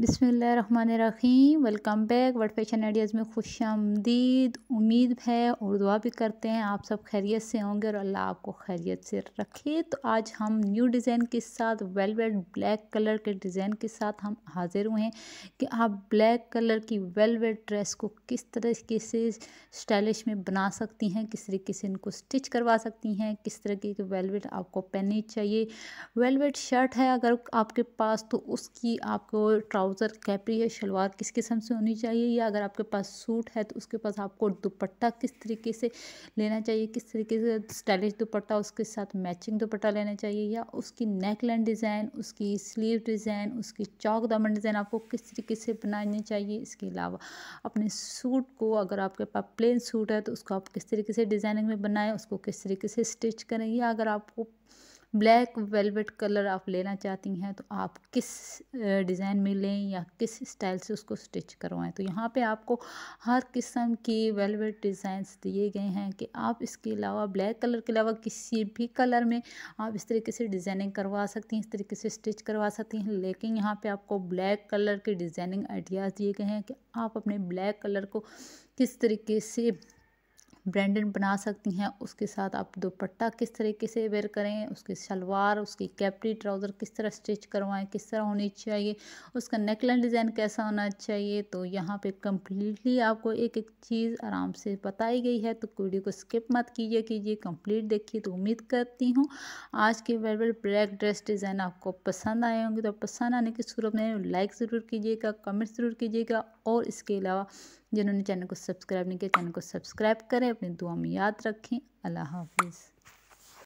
बिसमीम welcome back world fashion ideas में खुश आमदीद उम्मीद है और दुआ भी करते हैं आप सब खैरियत से होंगे और अल्लाह आपको खैरियत से रखे तो आज हम न्यू डिज़ाइन के साथ वेलवेट ब्लैक कलर के डिज़ाइन के साथ हम हाजिर हुए हैं कि आप ब्लैक कलर की वेलवेट ड्रेस को किस तरीके से स्टाइलिश में बना सकती हैं किस तरीके से इनको स्टिच करवा सकती हैं किस तरीके की वेलवेट आपको पहननी चाहिए वेलवेट शर्ट है अगर आपके पास तो उसकी आपको ट्राउज़र कैपरी या शलवार किस किस्म से होनी चाहिए या अगर आपके पास सूट है तो उसके पास आपको दुपट्टा किस तरीके से लेना चाहिए किस तरीके से स्टाइलिश दुपट्टा उसके साथ मैचिंग दुपट्टा लेना चाहिए या उसकी नेक लाइन डिज़ाइन उसकी स्लीव डिज़ाइन उसकी चौक दामन डिज़ाइन आपको किस तरीके से बनानी चाहिए इसके अलावा अपने सूट को अगर आपके पास प्लेन सूट है तो उसको आप किस तरीके से डिज़ाइनिंग में बनाएं उसको किस तरीके से स्टिच करें या अगर आपको ब्लैक वेलवेट कलर आप लेना चाहती हैं तो आप किस डिज़ाइन में लें या किस स्टाइल से उसको स्टिच करवाएं तो यहाँ पे आपको हर किस्म की वेलवेट डिज़ाइंस दिए गए हैं कि आप इसके अलावा ब्लैक कलर के अलावा किसी भी कलर में आप इस तरीके से डिज़ाइनिंग करवा सकती हैं इस तरीके से स्टिच करवा सकती हैं लेकिन यहाँ पर आपको ब्लैक कलर के डिज़ाइनिंग आइडियाज़ दिए गए हैं कि आप अपने ब्लैक कलर को किस तरीके से ब्रांडेड बना सकती हैं उसके साथ आप दुपट्टा किस तरीके से वेयर करें उसकी शलवार उसकी कैपरी ट्राउज़र किस तरह स्टिच करवाएं किस तरह होनी चाहिए उसका नेकलाइन डिज़ाइन कैसा होना चाहिए तो यहाँ पे कम्प्लीटली आपको एक एक चीज़ आराम से बताई गई है तो वीडियो को स्किप मत कीजिए कीजिए कम्प्लीट देखिए तो उम्मीद करती हूँ आज के वेलवेल ब्लैक ड्रेस डिज़ाइन आपको पसंद आए होंगे तो पसंद आने की सूरत में लाइक ज़रूर कीजिएगा कमेंट ज़रूर कीजिएगा और इसके अलावा जिन्होंने चैनल को सब्सक्राइब नहीं किया चैनल को सब्सक्राइब करें अपनी दुआ में याद रखें अल्लाह हाफिज़